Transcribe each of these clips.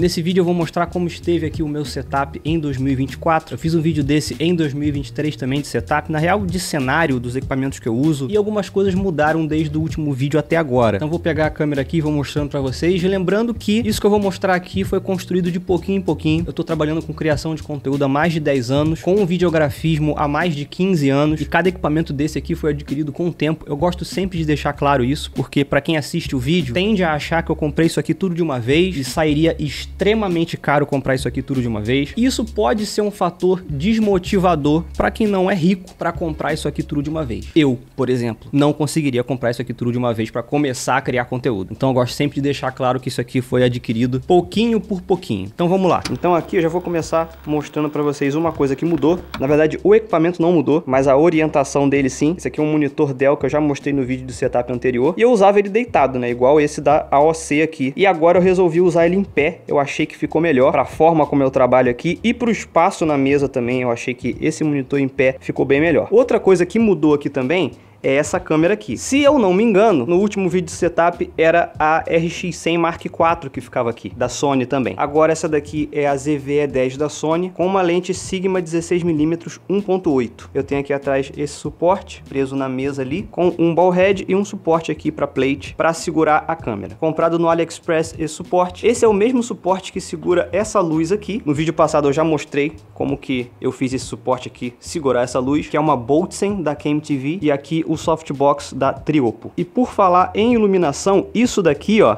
Nesse vídeo eu vou mostrar como esteve aqui o meu setup em 2024. Eu fiz um vídeo desse em 2023 também de setup, na real de cenário dos equipamentos que eu uso e algumas coisas mudaram desde o último vídeo até agora. Então vou pegar a câmera aqui e vou mostrando para vocês, lembrando que isso que eu vou mostrar aqui foi construído de pouquinho em pouquinho. Eu tô trabalhando com criação de conteúdo há mais de 10 anos, com videografismo há mais de 15 anos e cada equipamento desse aqui foi adquirido com o tempo. Eu gosto sempre de deixar claro isso, porque para quem assiste o vídeo tende a achar que eu comprei isso aqui tudo de uma vez e sairia e extremamente caro comprar isso aqui tudo de uma vez. E isso pode ser um fator desmotivador para quem não é rico para comprar isso aqui tudo de uma vez. Eu, por exemplo, não conseguiria comprar isso aqui tudo de uma vez para começar a criar conteúdo. Então eu gosto sempre de deixar claro que isso aqui foi adquirido pouquinho por pouquinho. Então vamos lá. Então aqui eu já vou começar mostrando para vocês uma coisa que mudou. Na verdade, o equipamento não mudou, mas a orientação dele sim. Esse aqui é um monitor Dell que eu já mostrei no vídeo do setup anterior. E eu usava ele deitado, né? Igual esse da AOC aqui. E agora eu resolvi usar ele em pé eu achei que ficou melhor para a forma como eu trabalho aqui e para o espaço na mesa também. Eu achei que esse monitor em pé ficou bem melhor. Outra coisa que mudou aqui também é essa câmera aqui. Se eu não me engano, no último vídeo de setup era a RX100 Mark IV que ficava aqui, da Sony também. Agora essa daqui é a ZV-E10 da Sony, com uma lente Sigma 16mm 1.8. Eu tenho aqui atrás esse suporte, preso na mesa ali, com um ball head e um suporte aqui para plate, para segurar a câmera. Comprado no AliExpress esse suporte. Esse é o mesmo suporte que segura essa luz aqui. No vídeo passado eu já mostrei como que eu fiz esse suporte aqui segurar essa luz, que é uma Boltsen da KMTV, e aqui o softbox da Triopo. E por falar em iluminação, isso daqui, ó,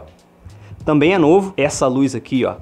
também é novo. Essa luz aqui, ó,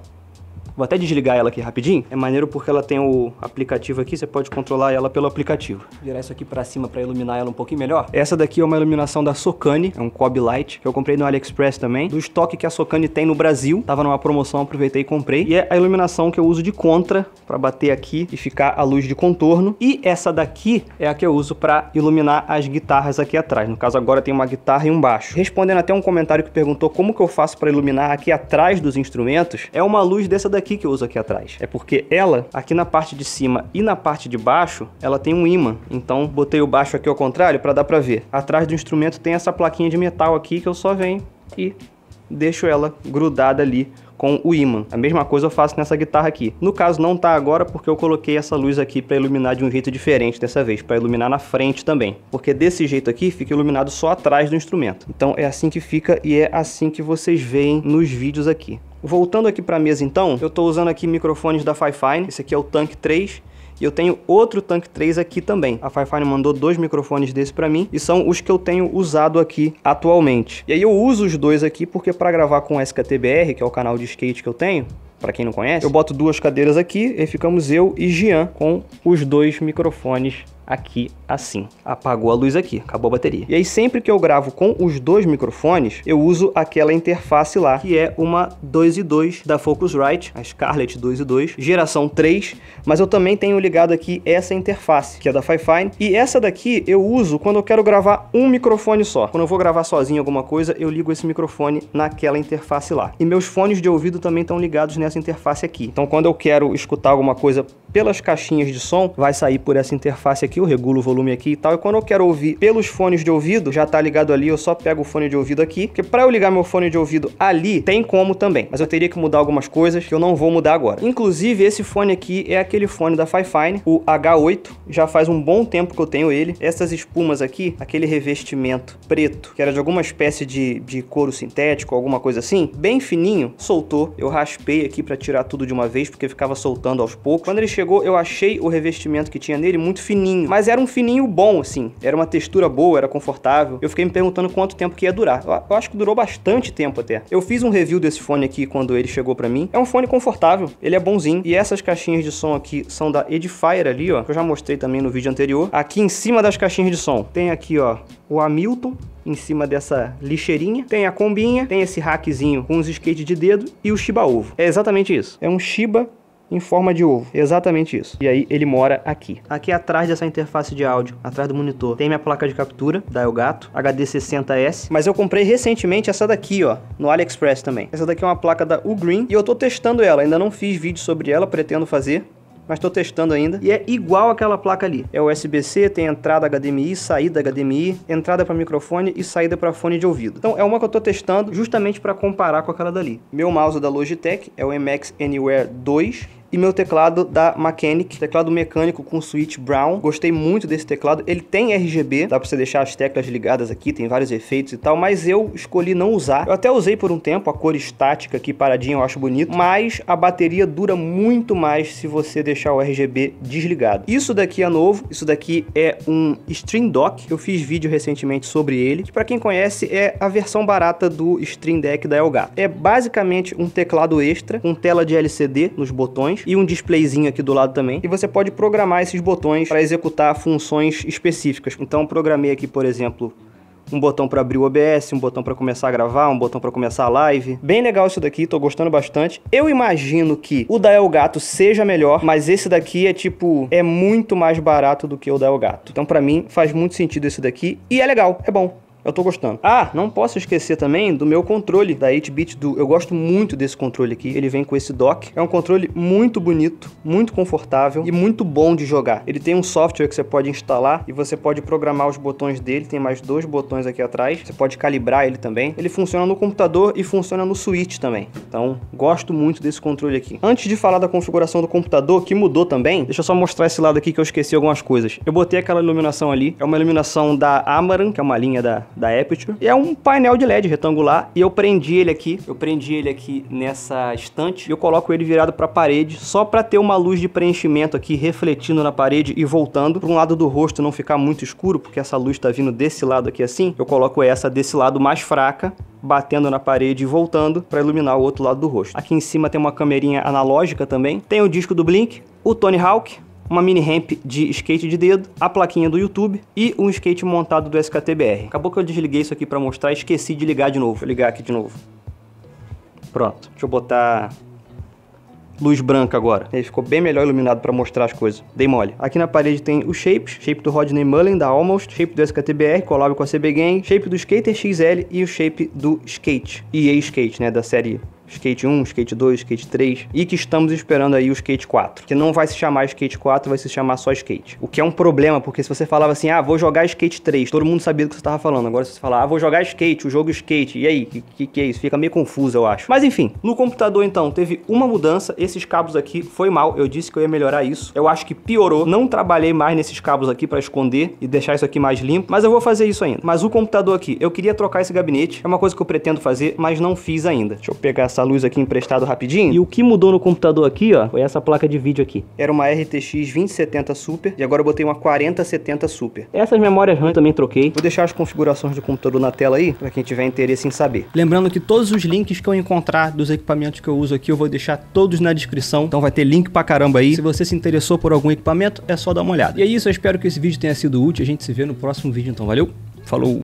Vou até desligar ela aqui rapidinho. É maneiro porque ela tem o aplicativo aqui, você pode controlar ela pelo aplicativo. Vou virar isso aqui para cima para iluminar ela um pouquinho melhor. Essa daqui é uma iluminação da Socani. é um Cobb Light, que eu comprei no AliExpress também, do estoque que a Socani tem no Brasil. Tava numa promoção, aproveitei e comprei. E é a iluminação que eu uso de contra para bater aqui e ficar a luz de contorno. E essa daqui é a que eu uso para iluminar as guitarras aqui atrás. No caso agora tem uma guitarra e um baixo. Respondendo até um comentário que perguntou como que eu faço para iluminar aqui atrás dos instrumentos, é uma luz dessa daqui daqui que eu uso aqui atrás. É porque ela, aqui na parte de cima e na parte de baixo, ela tem um ímã Então botei o baixo aqui ao contrário para dar para ver. Atrás do instrumento tem essa plaquinha de metal aqui que eu só venho e deixo ela grudada ali com o ímã A mesma coisa eu faço nessa guitarra aqui. No caso não tá agora porque eu coloquei essa luz aqui para iluminar de um jeito diferente dessa vez, para iluminar na frente também. Porque desse jeito aqui fica iluminado só atrás do instrumento. Então é assim que fica e é assim que vocês veem nos vídeos aqui. Voltando aqui para a mesa então, eu estou usando aqui microfones da Fifine, esse aqui é o Tank 3, e eu tenho outro Tank 3 aqui também. A Fifine mandou dois microfones desse para mim e são os que eu tenho usado aqui atualmente. E aí eu uso os dois aqui porque para gravar com o SKTBR, que é o canal de skate que eu tenho, para quem não conhece, eu boto duas cadeiras aqui e ficamos eu e Gian com os dois microfones aqui assim. Apagou a luz aqui, acabou a bateria. E aí sempre que eu gravo com os dois microfones, eu uso aquela interface lá, que é uma 2 e 2 da Focusrite, a Scarlett 2 e 2, geração 3, mas eu também tenho ligado aqui essa interface, que é da Fifine, e essa daqui eu uso quando eu quero gravar um microfone só. Quando eu vou gravar sozinho alguma coisa, eu ligo esse microfone naquela interface lá. E meus fones de ouvido também estão ligados nessa interface aqui. Então quando eu quero escutar alguma coisa pelas caixinhas de som, vai sair por essa interface aqui eu regulo o volume aqui e tal. E quando eu quero ouvir pelos fones de ouvido, já tá ligado ali, eu só pego o fone de ouvido aqui, porque para eu ligar meu fone de ouvido ali, tem como também, mas eu teria que mudar algumas coisas que eu não vou mudar agora. Inclusive, esse fone aqui é aquele fone da Fifine, o H8, já faz um bom tempo que eu tenho ele. Essas espumas aqui, aquele revestimento preto, que era de alguma espécie de, de couro sintético, alguma coisa assim, bem fininho, soltou. Eu raspei aqui para tirar tudo de uma vez, porque ficava soltando aos poucos. Quando ele chegou, eu achei o revestimento que tinha nele muito fininho, fininho, mas era um fininho bom, assim. Era uma textura boa, era confortável. Eu fiquei me perguntando quanto tempo que ia durar. Eu acho que durou bastante tempo até. Eu fiz um review desse fone aqui quando ele chegou para mim. É um fone confortável, ele é bonzinho. E essas caixinhas de som aqui são da Edifier ali, ó, que eu já mostrei também no vídeo anterior. Aqui em cima das caixinhas de som tem aqui, ó, o Hamilton em cima dessa lixeirinha. Tem a combinha, tem esse rackzinho com os skates de dedo e o Shiba Ovo. É exatamente isso. É um Shiba em forma de ovo. Exatamente isso. E aí ele mora aqui. Aqui atrás dessa interface de áudio, atrás do monitor, tem minha placa de captura da Elgato, HD60S. Mas eu comprei recentemente essa daqui, ó, no AliExpress também. Essa daqui é uma placa da Ugreen e eu tô testando ela. Ainda não fiz vídeo sobre ela, pretendo fazer mas estou testando ainda. E é igual aquela placa ali. É USB-C, tem entrada HDMI, saída HDMI, entrada para microfone e saída para fone de ouvido. Então é uma que eu estou testando justamente para comparar com aquela dali. Meu mouse é da Logitech é o MX Anywhere 2 e meu teclado da Mechanic, teclado mecânico com switch brown. Gostei muito desse teclado. Ele tem RGB, dá para você deixar as teclas ligadas aqui, tem vários efeitos e tal, mas eu escolhi não usar. Eu até usei por um tempo a cor estática aqui paradinha, eu acho bonito, mas a bateria dura muito mais se você deixar o RGB desligado. Isso daqui é novo, isso daqui é um Stream Dock. Eu fiz vídeo recentemente sobre ele, que para quem conhece é a versão barata do Stream Deck da Elgato. É basicamente um teclado extra com tela de LCD nos botões e um displayzinho aqui do lado também. E você pode programar esses botões para executar funções específicas. Então, programei aqui, por exemplo, um botão para abrir o OBS, um botão para começar a gravar, um botão para começar a live. Bem legal isso daqui, tô gostando bastante. Eu imagino que o da Elgato seja melhor, mas esse daqui é tipo é muito mais barato do que o da Elgato. Então para mim faz muito sentido esse daqui e é legal, é bom. Eu tô gostando. Ah, não posso esquecer também do meu controle da 8-bit do. Eu gosto muito desse controle aqui. Ele vem com esse dock. É um controle muito bonito, muito confortável e muito bom de jogar. Ele tem um software que você pode instalar e você pode programar os botões dele. Tem mais dois botões aqui atrás. Você pode calibrar ele também. Ele funciona no computador e funciona no Switch também. Então, gosto muito desse controle aqui. Antes de falar da configuração do computador, que mudou também, deixa eu só mostrar esse lado aqui que eu esqueci algumas coisas. Eu botei aquela iluminação ali. É uma iluminação da Amaran, que é uma linha da da Aperture. E é um painel de LED retangular e eu prendi ele aqui, eu prendi ele aqui nessa estante e eu coloco ele virado para a parede só para ter uma luz de preenchimento aqui refletindo na parede e voltando para um lado do rosto não ficar muito escuro, porque essa luz está vindo desse lado aqui assim. Eu coloco essa desse lado mais fraca batendo na parede e voltando para iluminar o outro lado do rosto. Aqui em cima tem uma câmerinha analógica também. Tem o disco do Blink, o Tony Hawk, uma mini ramp de skate de dedo, a plaquinha do YouTube e um skate montado do SKTBR. Acabou que eu desliguei isso aqui para mostrar, esqueci de ligar de novo. Vou ligar aqui de novo. Pronto. Deixa eu botar luz branca agora. Ele ficou bem melhor iluminado para mostrar as coisas. Dei mole. Aqui na parede tem os shapes, shape do Rodney Mullen da Almost, shape do SKTBR, collab com a CB Gang, shape do Skater XL e o shape do Skate, EA Skate, né, da série Skate 1, Skate 2, Skate 3 e que estamos esperando aí o Skate 4, que não vai se chamar Skate 4, vai se chamar só Skate. O que é um problema, porque se você falava assim, ah, vou jogar Skate 3, todo mundo sabia do que você estava falando. Agora se você falar, ah, vou jogar Skate, o jogo Skate, e aí, que, que, que é isso? Fica meio confuso, eu acho. Mas enfim, no computador então teve uma mudança, esses cabos aqui foi mal, eu disse que eu ia melhorar isso. Eu acho que piorou, não trabalhei mais nesses cabos aqui para esconder e deixar isso aqui mais limpo, mas eu vou fazer isso ainda. Mas o computador aqui, eu queria trocar esse gabinete, é uma coisa que eu pretendo fazer, mas não fiz ainda. Deixa eu pegar essa essa luz aqui emprestado rapidinho. E o que mudou no computador aqui, ó, foi essa placa de vídeo aqui. Era uma RTX 2070 Super e agora eu botei uma 4070 Super. Essas memórias RAM também troquei. Vou deixar as configurações do computador na tela aí, para quem tiver interesse em saber. Lembrando que todos os links que eu encontrar dos equipamentos que eu uso aqui, eu vou deixar todos na descrição. Então vai ter link pra caramba aí. Se você se interessou por algum equipamento, é só dar uma olhada. E é isso, eu espero que esse vídeo tenha sido útil. A gente se vê no próximo vídeo, então valeu, falou!